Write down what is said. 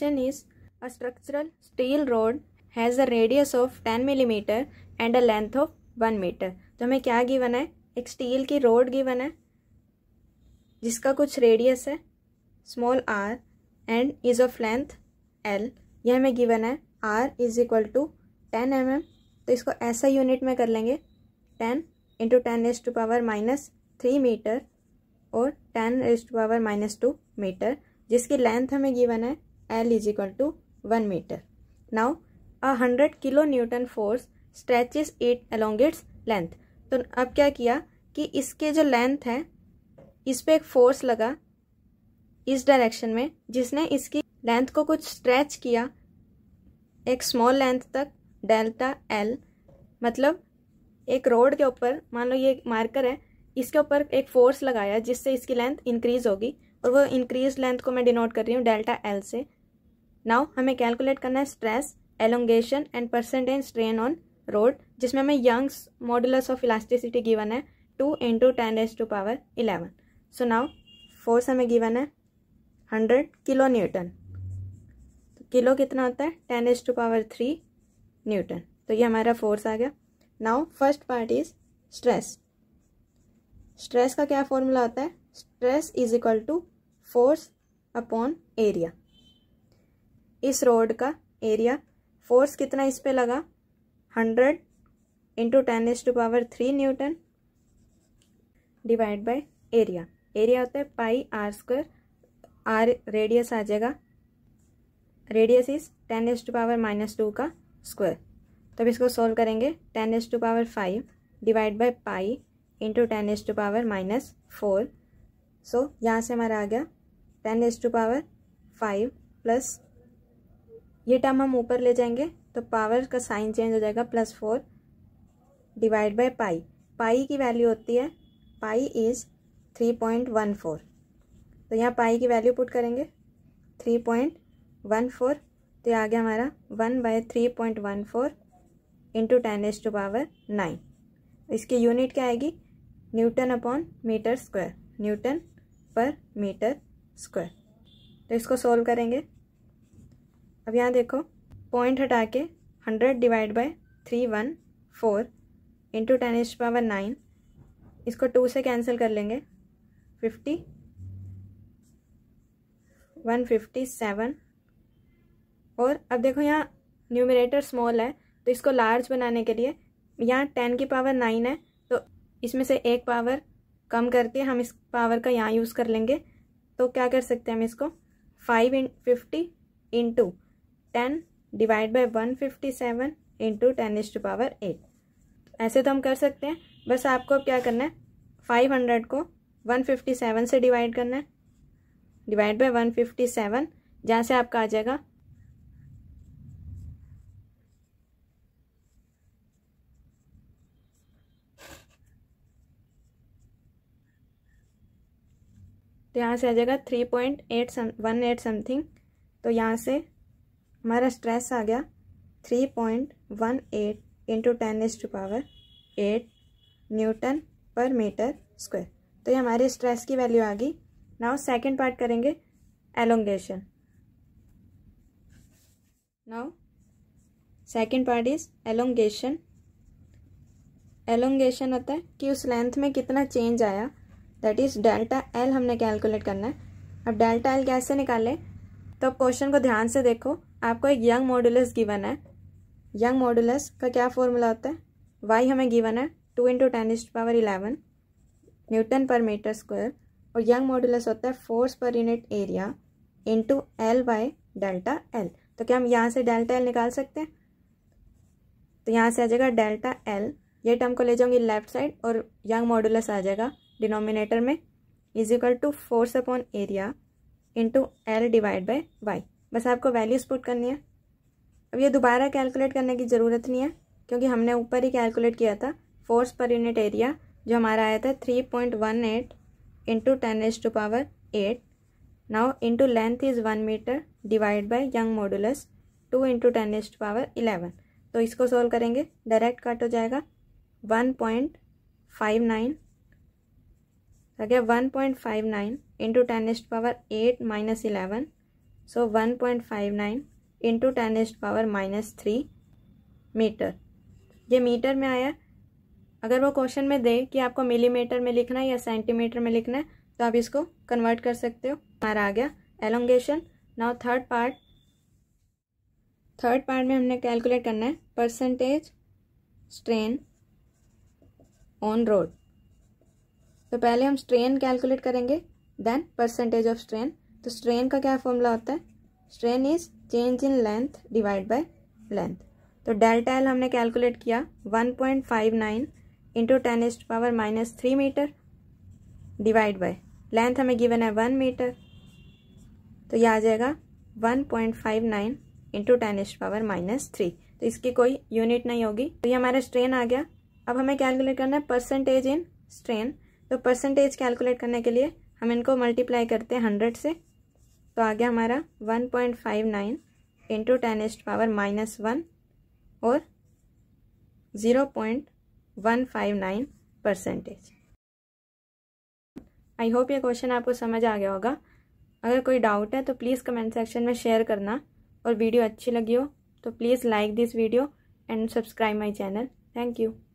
section is a structural steel rod has a radius of ten millimetre and a length of one metre तो हमें क्या given है एक steel की road given है जिसका कुछ रेडियस है small R and is of length L यह हमें गिवन है R is equal to ten M M तो इसको ऐसा यूनिट में कर लेंगे ten into ten raise to power minus three metre और ten raise to power minus two metre जिसकी लेंथ हमें गिवन है L is equal to 1 meter. Now, a 100 kilo newton force stretches it along its length. तो अब क्या किया कि इसके जो लेंथ है इस पर एक फोर्स लगा इस डायरेक्शन में जिसने इसकी लेंथ को कुछ स्ट्रेच किया एक स्मॉल लेंथ तक डेल्टा एल मतलब एक रोड के ऊपर मान लो ये एक मार्कर है इसके ऊपर एक फोर्स लगाया जिससे इसकी लेंथ इंक्रीज होगी और वो इंक्रीज लेंथ को मैं डिनोट कर रही हूँ डेल्टा एल से नाउ हमें कैलकुलेट करना है stress elongation and percentage strain on rod जिसमें हमें Young's modulus of elasticity given है two into ten as to power eleven so now force हमें गिवन है हंड्रेड किलो न्यूटन तो किलो कितना होता है ten as to power three newton तो ये हमारा फोर्स आ गया now first part is stress stress का क्या फॉर्मूला होता है stress is equal to force upon area इस रोड का एरिया फोर्स कितना इस पर लगा hundred into ten as to power three newton divide by area area होता है pi R square R radius आ जाएगा radius is ten as to power minus two का स्क्वायर तब इसको सोल्व करेंगे ten as to power five divide by pi into ten as to power minus four so यहाँ से हमारा आ गया ten as to power five plus ये टर्म हम ऊपर ले जाएंगे तो पावर का साइन चेंज हो जाएगा plus four divide by pi pi की वैल्यू होती है pi is three point one four तो यहाँ पाई की वैल्यू पुट करेंगे थ्री पॉइंट वन फोर तो ये आ गया हमारा one by three point one four into ten as to power nine इसकी यूनिट क्या आएगी newton upon metre square newton पर मीटर स्क्वायर तो इसको सोल्व करेंगे अब यहाँ देखो पॉइंट हटा के hundred divide by three one four into ten is power nine इसको टू से कैंसिल कर लेंगे फिफ्टी वन फिफ्टी सेवन और अब देखो यहाँ न्यूमिनेटर स्मॉल है तो इसको लार्ज बनाने के लिए यहाँ टेन की पावर नाइन है तो इसमें से एक पावर कम करके हम इस पावर का यहाँ यूज़ कर लेंगे तो क्या कर सकते हैं हम इसको five in fifty into ten divide by one fifty seven into ten is to power eight ऐसे तो हम कर सकते हैं बस आपको अब क्या करना है फाइव हंड्रेड को वन फिफ्टी सेवन से डिवाइड करना है divide by one fifty seven जहाँ से आपका आ जाएगा तो यहाँ से आ जाएगा three point eight some one eight something तो यहाँ से हमारा स्ट्रेस आ गया three point one eight into ten as to power eight newton पर मीटर स्क्वायर तो ये हमारी स्ट्रेस की वैल्यू आ गई नाउ सेकेंड पार्ट करेंगे elongation now second part is elongation elongation होता है कि उस लेंथ में कितना चेंज आया दैट इज़ डेल्टा एल हमने कैलकुलेट करना है अब डेल्टा एल कैसे निकाले तो क्वेश्चन को ध्यान से देखो आपको एक यंग मॉडुलस गिवन है यंग मॉडुलस का क्या फॉर्मूला होता है वाई हमें गिवन है two into ten is power eleven newton पर मीटर स्क्वायर और यंग मॉडुलस होता है फोर्स पर unit area into L by delta L तो क्या हम यहाँ से डेल्टा एल निकाल सकते हैं तो यहाँ से आ जाएगा डेल्टा एल ये टर्म को ले जाऊँगी लेफ्ट साइड और यंग मॉडुलस आ जाएगा डिनोमिनेटर में is equal to force upon area into L divide by Y बस आपको वैल्यूज़ पुट करनी है अब ये दोबारा कैलकुलेट करने की ज़रूरत नहीं है क्योंकि हमने ऊपर ही कैलकुलेट किया था फोर्स पर यूनिट एरिया जो हमारा आया था three point one eight into ten as to power eight now into length is one metre divide by Young modulus two into ten as to power eleven तो इसको solve करेंगे direct cut हो जाएगा one point five nine आ गया one point five nine into ten as to power eight minus eleven so one point five nine into ten is power minus three metre ये metre में आया अगर वो question में दे कि आपको मिलीमीटर में लिखना है या सेंटीमीटर में लिखना है तो आप इसको कन्वर्ट कर सकते हो हमारा आ गया elongation now third part third part में हमने कैलकुलेट करना है परसेंटेज स्ट्रेन ऑन रोड तो पहले हम स्ट्रेन कैलकुलेट करेंगे देन परसेंटेज ऑफ स्ट्रेन तो स्ट्रेन का क्या फॉर्मूला होता है strain is change in length divide by length तो डेल्टा एल हमने कैलकुलेट किया 1.59 point five nine into ten is power minus three metre divide by length हमें गिवन है वन मीटर तो यह आ जाएगा 1.59 point five nine into ten is power minus three तो इसकी कोई यूनिट नहीं होगी तो ये हमारा स्ट्रेन आ गया अब हमें कैलकुलेट करना है परसेंटेज इन स्ट्रेन तो परसेंटेज कैलकुलेट करने के लिए हम इनको मल्टीप्लाई करते हैं हंड्रेड से तो आ गया हमारा one point five nine into ten is power minus one और zero point one five nine percentage I hope ये क्वेश्चन आपको समझ आ गया होगा अगर कोई डाउट है तो प्लीज़ कमेंट सेक्शन में शेयर करना और वीडियो अच्छी लगी हो तो please like this video and subscribe my channel thank you